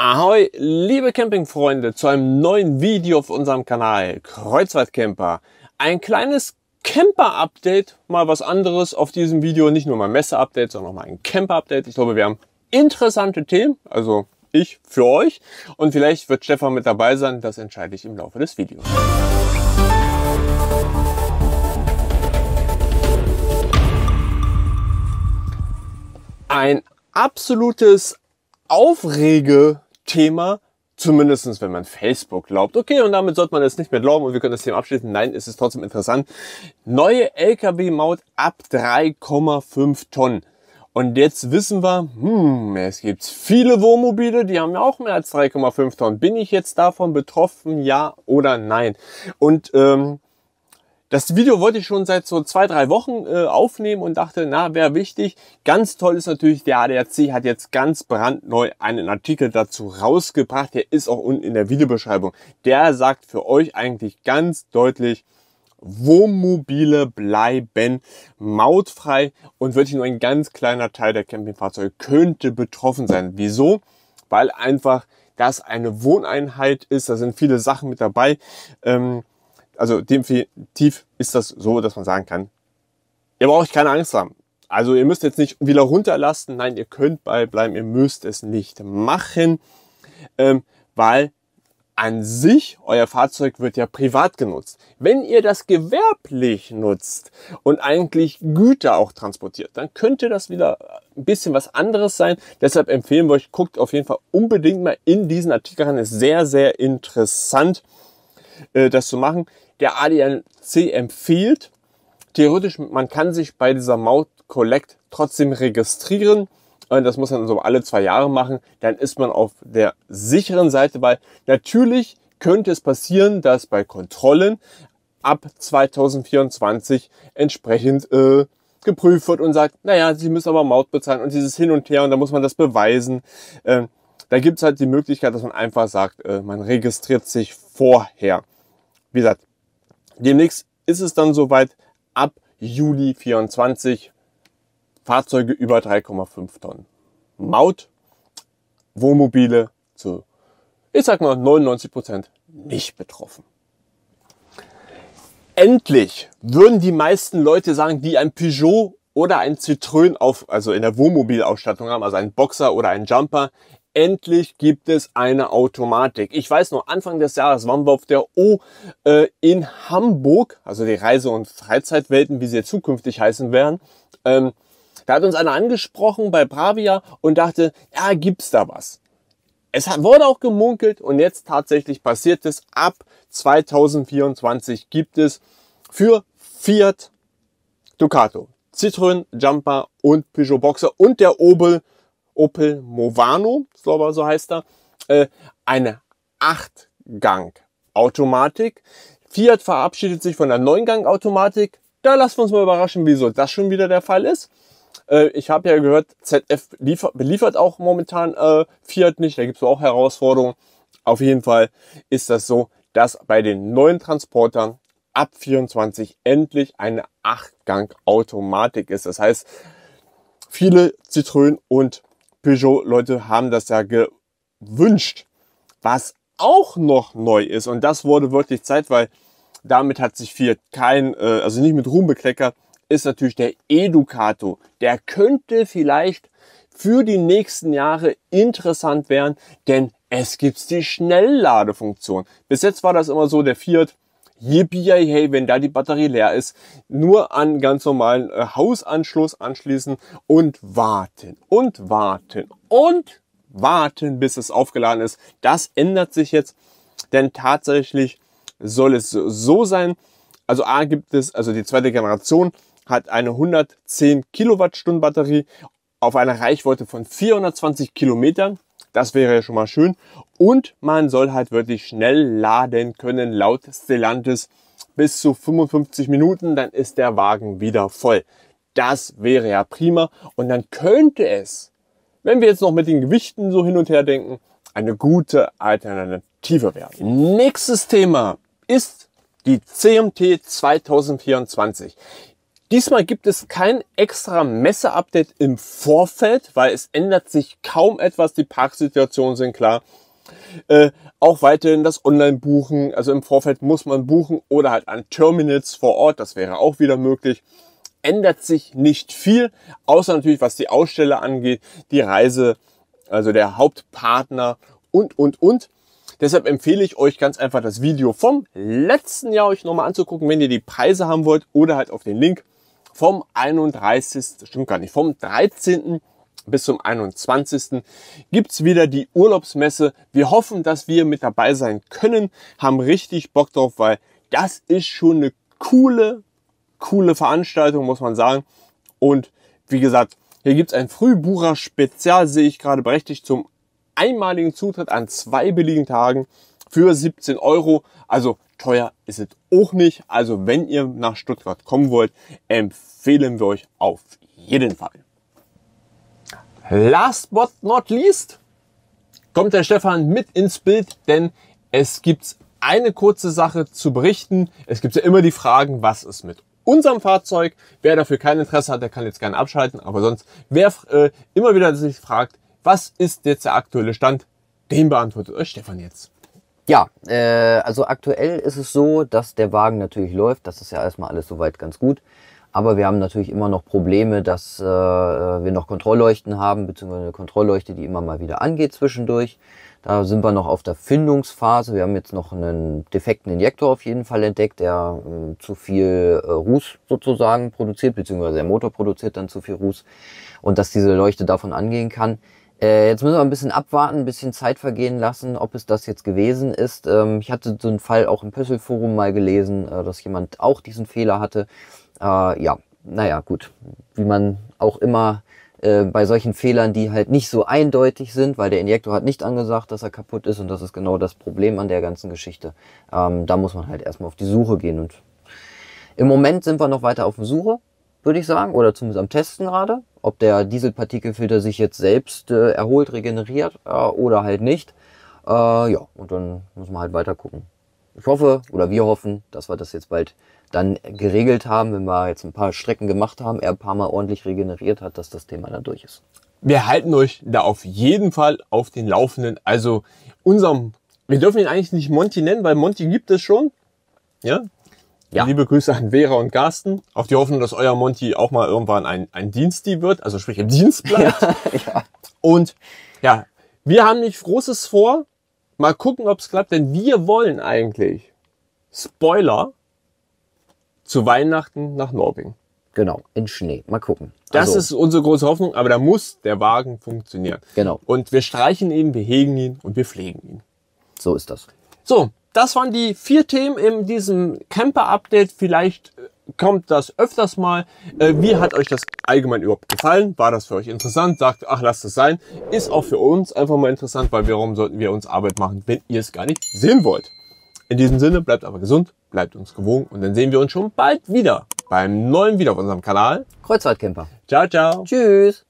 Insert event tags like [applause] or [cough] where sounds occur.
Ahoi, liebe Campingfreunde, zu einem neuen Video auf unserem Kanal Kreuzfahrtcamper. Ein kleines Camper-Update, mal was anderes auf diesem Video, nicht nur mal Messe-Update, sondern auch mal ein Camper-Update. Ich glaube, wir haben interessante Themen, also ich für euch und vielleicht wird Stefan mit dabei sein, das entscheide ich im Laufe des Videos. Ein absolutes Aufrege Thema, zumindestens wenn man Facebook glaubt. Okay, und damit sollte man es nicht mehr glauben und wir können das Thema abschließen. Nein, es ist trotzdem interessant. Neue Lkw-Maut ab 3,5 Tonnen. Und jetzt wissen wir, hm, es gibt viele Wohnmobile, die haben ja auch mehr als 3,5 Tonnen. Bin ich jetzt davon betroffen, ja oder nein? Und ähm, das Video wollte ich schon seit so zwei, drei Wochen äh, aufnehmen und dachte, na, wäre wichtig. Ganz toll ist natürlich, der ADAC hat jetzt ganz brandneu einen Artikel dazu rausgebracht. Der ist auch unten in der Videobeschreibung. Der sagt für euch eigentlich ganz deutlich, Wohnmobile bleiben mautfrei und wirklich nur ein ganz kleiner Teil der Campingfahrzeuge könnte betroffen sein. Wieso? Weil einfach das eine Wohneinheit ist, da sind viele Sachen mit dabei. Ähm, also definitiv ist das so, dass man sagen kann, ihr braucht keine Angst haben. Also ihr müsst jetzt nicht wieder runterlassen. Nein, ihr könnt bei bleiben. Ihr müsst es nicht machen, ähm, weil an sich, euer Fahrzeug wird ja privat genutzt. Wenn ihr das gewerblich nutzt und eigentlich Güter auch transportiert, dann könnte das wieder ein bisschen was anderes sein. Deshalb empfehlen wir euch, guckt auf jeden Fall unbedingt mal in diesen Artikel rein. Ist sehr, sehr interessant äh, das zu machen. Der ADAC empfiehlt, theoretisch, man kann sich bei dieser Maut Collect trotzdem registrieren. Das muss man so alle zwei Jahre machen. Dann ist man auf der sicheren Seite, weil natürlich könnte es passieren, dass bei Kontrollen ab 2024 entsprechend äh, geprüft wird und sagt, naja, Sie müssen aber Maut bezahlen und dieses Hin und Her und da muss man das beweisen. Ähm, da gibt es halt die Möglichkeit, dass man einfach sagt, äh, man registriert sich vorher. Wie gesagt, demnächst ist es dann soweit ab Juli 24 Fahrzeuge über 3,5 Tonnen. Maut, Wohnmobile zu, ich sag mal, 99 Prozent nicht betroffen. Endlich würden die meisten Leute sagen, die ein Peugeot oder ein Citroën auf, also in der Wohnmobilausstattung haben, also einen Boxer oder einen Jumper, Endlich gibt es eine Automatik. Ich weiß noch, Anfang des Jahres waren wir auf der O äh, in Hamburg, also die Reise- und Freizeitwelten, wie sie zukünftig heißen werden. Ähm, da hat uns einer angesprochen bei Bravia und dachte, ja, gibt's da was? Es hat, wurde auch gemunkelt und jetzt tatsächlich passiert es. Ab 2024 gibt es für Fiat Ducato, Citroën Jumper und Peugeot Boxer und der Obel Opel Movano, glaube so heißt er, äh, eine Achtgang-Automatik. Fiat verabschiedet sich von der Neungang-Automatik. Da lassen wir uns mal überraschen, wieso das schon wieder der Fall ist. Äh, ich habe ja gehört, ZF liefer beliefert auch momentan äh, Fiat nicht. Da gibt es auch Herausforderungen. Auf jeden Fall ist das so, dass bei den neuen Transportern ab 24 endlich eine Achtgang-Automatik ist. Das heißt, viele Citroën und Peugeot-Leute haben das ja gewünscht. Was auch noch neu ist, und das wurde wirklich Zeit, weil damit hat sich Fiat kein, äh, also nicht mit Ruhm bekleckert, ist natürlich der Educato. Der könnte vielleicht für die nächsten Jahre interessant werden, denn es gibt die Schnellladefunktion. Bis jetzt war das immer so, der Fiat JBIA, wenn da die Batterie leer ist, nur an ganz normalen äh, Hausanschluss anschließen und warten und warten und warten, bis es aufgeladen ist. Das ändert sich jetzt, denn tatsächlich soll es so sein. Also A gibt es, also die zweite Generation hat eine 110 Kilowattstunden Batterie auf einer Reichweite von 420 Kilometern das wäre ja schon mal schön. Und man soll halt wirklich schnell laden können, laut Stellantis bis zu 55 Minuten, dann ist der Wagen wieder voll. Das wäre ja prima. Und dann könnte es, wenn wir jetzt noch mit den Gewichten so hin und her denken, eine gute Alternative werden. Nächstes Thema ist die CMT 2024. Diesmal gibt es kein extra Messeupdate im Vorfeld, weil es ändert sich kaum etwas. Die Parksituationen sind klar. Äh, auch weiterhin das Online-Buchen. Also im Vorfeld muss man buchen oder halt an Terminals vor Ort. Das wäre auch wieder möglich. Ändert sich nicht viel, außer natürlich was die Aussteller angeht, die Reise, also der Hauptpartner und, und, und. Deshalb empfehle ich euch ganz einfach das Video vom letzten Jahr euch nochmal anzugucken, wenn ihr die Preise haben wollt oder halt auf den Link vom 31. stimmt gar nicht, vom 13. bis zum 21. gibt es wieder die Urlaubsmesse. Wir hoffen, dass wir mit dabei sein können, haben richtig Bock drauf, weil das ist schon eine coole, coole Veranstaltung, muss man sagen. Und wie gesagt, hier gibt es ein Frühbucher-Spezial, sehe ich gerade berechtigt, zum einmaligen Zutritt an zwei billigen Tagen für 17 Euro. Also teuer ist es auch nicht. Also wenn ihr nach Stuttgart kommen wollt, empfehlen wir euch auf jeden Fall. Last but not least kommt der Stefan mit ins Bild, denn es gibt eine kurze Sache zu berichten. Es gibt ja immer die Fragen, was ist mit unserem Fahrzeug. Wer dafür kein Interesse hat, der kann jetzt gerne abschalten. Aber sonst, wer äh, immer wieder sich fragt, was ist jetzt der aktuelle Stand, den beantwortet euch Stefan jetzt. Ja, äh, also aktuell ist es so, dass der Wagen natürlich läuft. Das ist ja erstmal alles soweit ganz gut. Aber wir haben natürlich immer noch Probleme, dass äh, wir noch Kontrollleuchten haben, beziehungsweise eine Kontrollleuchte, die immer mal wieder angeht zwischendurch. Da sind wir noch auf der Findungsphase. Wir haben jetzt noch einen defekten Injektor auf jeden Fall entdeckt, der äh, zu viel äh, Ruß sozusagen produziert, beziehungsweise der Motor produziert dann zu viel Ruß. Und dass diese Leuchte davon angehen kann. Äh, jetzt müssen wir ein bisschen abwarten, ein bisschen Zeit vergehen lassen, ob es das jetzt gewesen ist. Ähm, ich hatte so einen Fall auch im Pösselforum mal gelesen, äh, dass jemand auch diesen Fehler hatte. Äh, ja, naja, gut. Wie man auch immer äh, bei solchen Fehlern, die halt nicht so eindeutig sind, weil der Injektor hat nicht angesagt, dass er kaputt ist und das ist genau das Problem an der ganzen Geschichte. Ähm, da muss man halt erstmal auf die Suche gehen und im Moment sind wir noch weiter auf der Suche würde ich sagen, oder zumindest am Testen gerade, ob der Dieselpartikelfilter sich jetzt selbst äh, erholt, regeneriert äh, oder halt nicht. Äh, ja, und dann muss man halt weiter gucken. Ich hoffe, oder wir hoffen, dass wir das jetzt bald dann geregelt haben, wenn wir jetzt ein paar Strecken gemacht haben, er ein paar Mal ordentlich regeneriert hat, dass das Thema dann durch ist. Wir halten euch da auf jeden Fall auf den Laufenden. Also unserem, wir dürfen ihn eigentlich nicht Monty nennen, weil Monty gibt es schon. Ja, ja. Liebe Grüße an Vera und Garsten. Auf die Hoffnung, dass euer Monty auch mal irgendwann ein, ein Dienstie wird, also sprich im Dienstblatt. [laughs] ja. Und ja, wir haben nicht Großes vor. Mal gucken, ob es klappt, denn wir wollen eigentlich, Spoiler, zu Weihnachten nach Norwegen. Genau, in Schnee. Mal gucken. Das also. ist unsere große Hoffnung, aber da muss der Wagen funktionieren. Genau. Und wir streichen ihn, wir hegen ihn und wir pflegen ihn. So ist das. So, das waren die vier Themen in diesem Camper-Update. Vielleicht äh, kommt das öfters mal. Äh, wie hat euch das allgemein überhaupt gefallen? War das für euch interessant? Sagt, ach, lasst es sein. Ist auch für uns einfach mal interessant, weil warum sollten wir uns Arbeit machen, wenn ihr es gar nicht sehen wollt? In diesem Sinne, bleibt aber gesund, bleibt uns gewogen und dann sehen wir uns schon bald wieder beim neuen Video auf unserem Kanal. Kreuzfahrtcamper. Ciao, ciao. Tschüss.